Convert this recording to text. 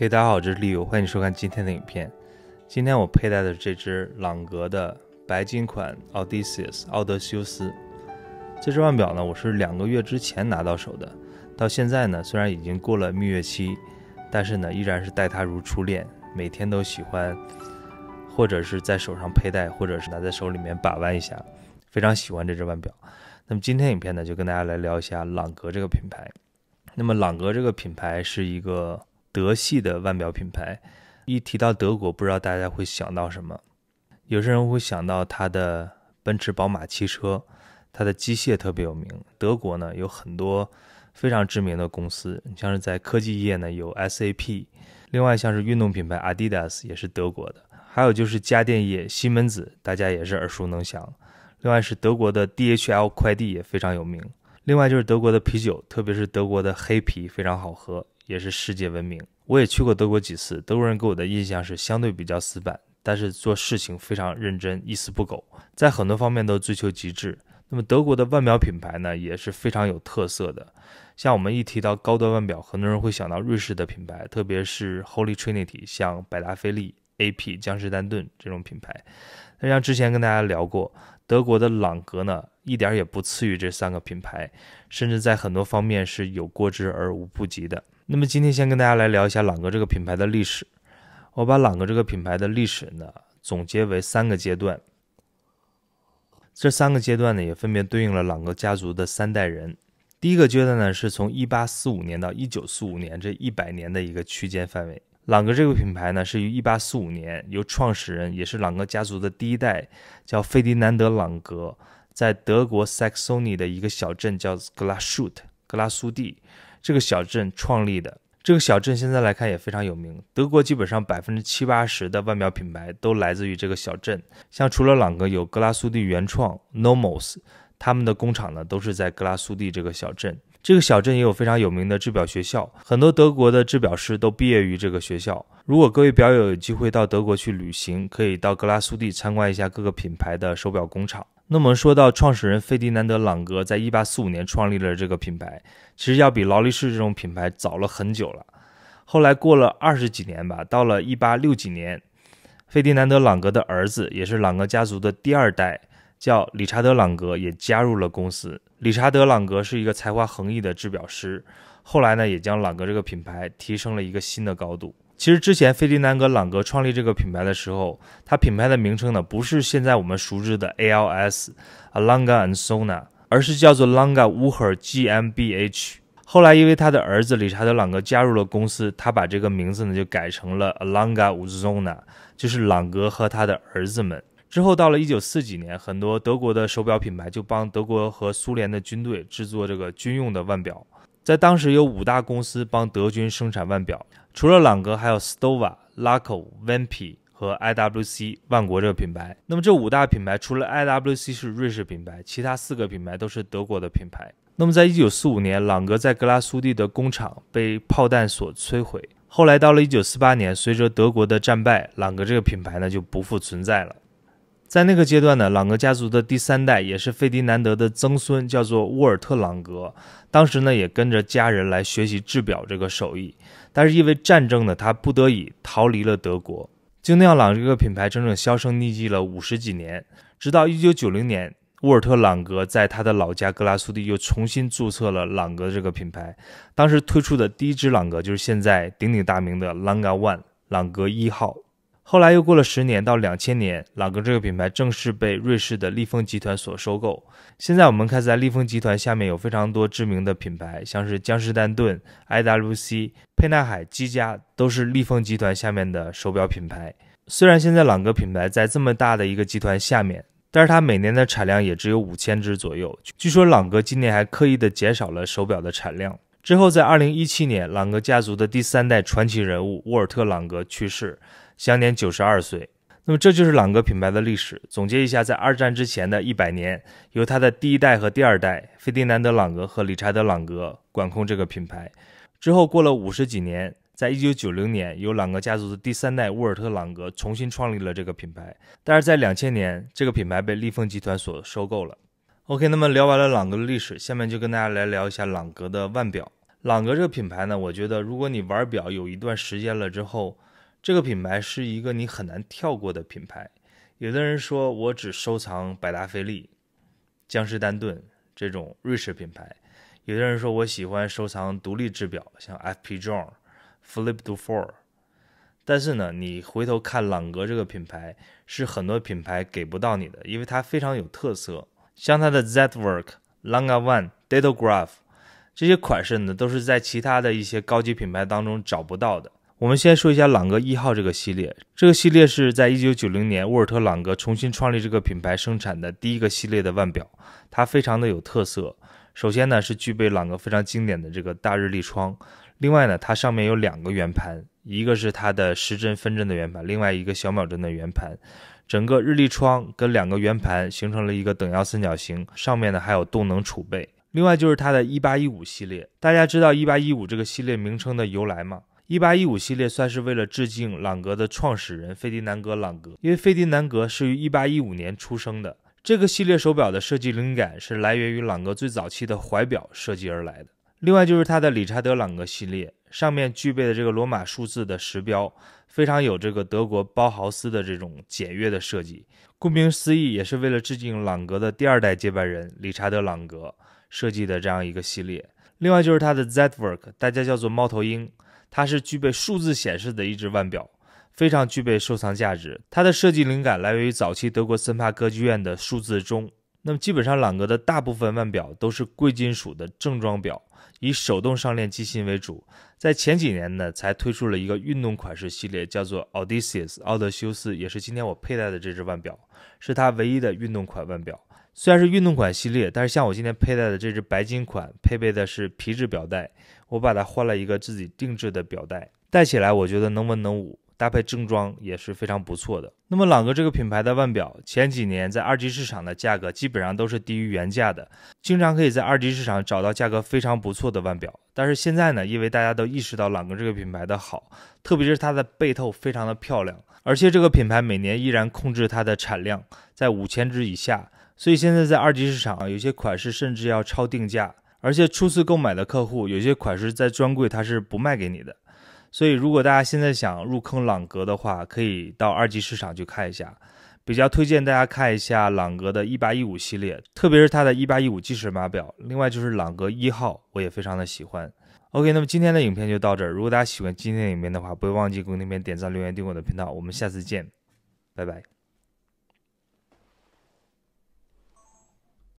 嘿，大家好，这是利友，欢迎收看今天的影片。今天我佩戴的这只朗格的白金款 Odysseus 奥德修斯，这只腕表呢，我是两个月之前拿到手的，到现在呢，虽然已经过了蜜月期，但是呢，依然是待它如初恋，每天都喜欢，或者是在手上佩戴，或者是拿在手里面把玩一下，非常喜欢这只腕表。那么今天影片呢，就跟大家来聊一下朗格这个品牌。那么朗格这个品牌是一个。德系的腕表品牌，一提到德国，不知道大家会想到什么？有些人会想到它的奔驰、宝马汽车，它的机械特别有名。德国呢，有很多非常知名的公司，像是在科技业呢有 SAP，另外像是运动品牌 Adidas 也是德国的，还有就是家电业西门子，大家也是耳熟能详。另外是德国的 DHL 快递也非常有名，另外就是德国的啤酒，特别是德国的黑啤非常好喝，也是世界闻名。我也去过德国几次，德国人给我的印象是相对比较死板，但是做事情非常认真，一丝不苟，在很多方面都追求极致。那么德国的腕表品牌呢，也是非常有特色的。像我们一提到高端腕表，很多人会想到瑞士的品牌，特别是 Holy Trinity，像百达翡丽、A.P. 江诗丹顿这种品牌。那像之前跟大家聊过。德国的朗格呢，一点也不次于这三个品牌，甚至在很多方面是有过之而无不及的。那么今天先跟大家来聊一下朗格这个品牌的历史。我把朗格这个品牌的历史呢，总结为三个阶段。这三个阶段呢，也分别对应了朗格家族的三代人。第一个阶段呢，是从一八四五年到一九四五年这一百年的一个区间范围。朗格这个品牌呢，是于一八四五年由创始人，也是朗格家族的第一代，叫费迪南德·朗格，在德国 x 克 n 尼的一个小镇叫格拉舒特（格拉苏蒂），这个小镇创立的。这个小镇现在来看也非常有名，德国基本上百分之七八十的腕表品牌都来自于这个小镇。像除了朗格，有格拉苏蒂原创、Nomos。他们的工厂呢，都是在格拉苏蒂这个小镇。这个小镇也有非常有名的制表学校，很多德国的制表师都毕业于这个学校。如果各位表友有机会到德国去旅行，可以到格拉苏蒂参观一下各个品牌的手表工厂。那么说到创始人费迪南德·朗格，在一八四五年创立了这个品牌，其实要比劳力士这种品牌早了很久了。后来过了二十几年吧，到了一八六几年，费迪南德·朗格的儿子，也是朗格家族的第二代。叫理查德·朗格也加入了公司。理查德·朗格是一个才华横溢的制表师，后来呢，也将朗格这个品牌提升了一个新的高度。其实之前费迪南格·朗格创立这个品牌的时候，他品牌的名称呢，不是现在我们熟知的 A L S a l a n g a and Sona，而是叫做 l a n g a w u h e r G M B H。后来因为他的儿子理查德·朗格加入了公司，他把这个名字呢就改成了 a l a n g a u z o n a 就是朗格和他的儿子们。之后到了一九四几年，很多德国的手表品牌就帮德国和苏联的军队制作这个军用的腕表，在当时有五大公司帮德军生产腕表，除了朗格，还有 s t o v a Laco、v a m p i 和 IWC 万国这个品牌。那么这五大品牌除了 IWC 是瑞士品牌，其他四个品牌都是德国的品牌。那么在一九四五年，朗格在格拉苏蒂的工厂被炮弹所摧毁。后来到了一九四八年，随着德国的战败，朗格这个品牌呢就不复存在了。在那个阶段呢，朗格家族的第三代，也是费迪南德的曾孙，叫做沃尔特·朗格。当时呢，也跟着家人来学习制表这个手艺。但是因为战争呢，他不得已逃离了德国。就那样，朗这个品牌整整销声匿迹了五十几年。直到一九九零年，沃尔特·朗格在他的老家格拉苏蒂又重新注册了朗格这个品牌。当时推出的第一支朗格，就是现在鼎鼎大名的朗格 One，朗格一号。后来又过了十年，到两千年，朗格这个品牌正式被瑞士的力峰集团所收购。现在我们看，在力峰集团下面有非常多知名的品牌，像是江诗丹顿、IWC、沛纳海、积家，都是力峰集团下面的手表品牌。虽然现在朗格品牌在这么大的一个集团下面，但是它每年的产量也只有五千只左右。据说朗格今年还刻意的减少了手表的产量。之后，在二零一七年，朗格家族的第三代传奇人物沃尔特·朗格去世。享年九十二岁。那么这就是朗格品牌的历史。总结一下，在二战之前的一百年，由他的第一代和第二代费迪南德·朗格和理查德·朗格管控这个品牌。之后过了五十几年，在一九九零年，由朗格家族的第三代沃尔特·朗格重新创立了这个品牌。但是在两千年，这个品牌被利丰集团所收购了。OK，那么聊完了朗格的历史，下面就跟大家来聊一下朗格的腕表。朗格这个品牌呢，我觉得如果你玩表有一段时间了之后，这个品牌是一个你很难跳过的品牌。有的人说我只收藏百达翡丽、江诗丹顿这种瑞士品牌；有的人说我喜欢收藏独立制表，像 F.P. John、Philip Dufour。但是呢，你回头看朗格这个品牌，是很多品牌给不到你的，因为它非常有特色。像它的 z w o r k Langa One、Data Graph 这些款式呢，都是在其他的一些高级品牌当中找不到的。我们先说一下朗格一号这个系列，这个系列是在一九九零年沃尔特朗格重新创立这个品牌生产的第一个系列的腕表，它非常的有特色。首先呢是具备朗格非常经典的这个大日历窗，另外呢它上面有两个圆盘，一个是它的时针分针的圆盘，另外一个小秒针的圆盘，整个日历窗跟两个圆盘形成了一个等腰三角形，上面呢还有动能储备。另外就是它的1815系列，大家知道1815这个系列名称的由来吗？一八一五系列算是为了致敬朗格的创始人费迪南格·朗格，因为费迪南格是于一八一五年出生的。这个系列手表的设计灵感是来源于朗格最早期的怀表设计而来的。另外就是它的理查德·朗格系列，上面具备的这个罗马数字的时标，非常有这个德国包豪斯的这种简约的设计。顾名思义，也是为了致敬朗格的第二代接班人理查德·朗格设计的这样一个系列。另外就是它的 z e t w o r k 大家叫做猫头鹰。它是具备数字显示的一只腕表，非常具备收藏价值。它的设计灵感来源于早期德国森帕歌剧院的数字钟。那么基本上朗格的大部分腕表都是贵金属的正装表，以手动上链机芯为主。在前几年呢，才推出了一个运动款式系列，叫做 Odysseus（ 奥德修斯），也是今天我佩戴的这只腕表，是它唯一的运动款腕表。虽然是运动款系列，但是像我今天佩戴的这只白金款，配备的是皮质表带。我把它换了一个自己定制的表带，戴起来我觉得能文能武，搭配正装也是非常不错的。那么朗格这个品牌的腕表，前几年在二级市场的价格基本上都是低于原价的，经常可以在二级市场找到价格非常不错的腕表。但是现在呢，因为大家都意识到朗格这个品牌的好，特别是它的背透非常的漂亮，而且这个品牌每年依然控制它的产量在五千只以下，所以现在在二级市场有些款式甚至要超定价。而且初次购买的客户，有些款式在专柜它是不卖给你的，所以如果大家现在想入坑朗格的话，可以到二级市场去看一下，比较推荐大家看一下朗格的1815系列，特别是它的1815计时码表，另外就是朗格一号，我也非常的喜欢。OK，那么今天的影片就到这儿，如果大家喜欢今天的影片的话，不要忘记给那边点赞、留言、订阅我的频道，我们下次见，拜拜。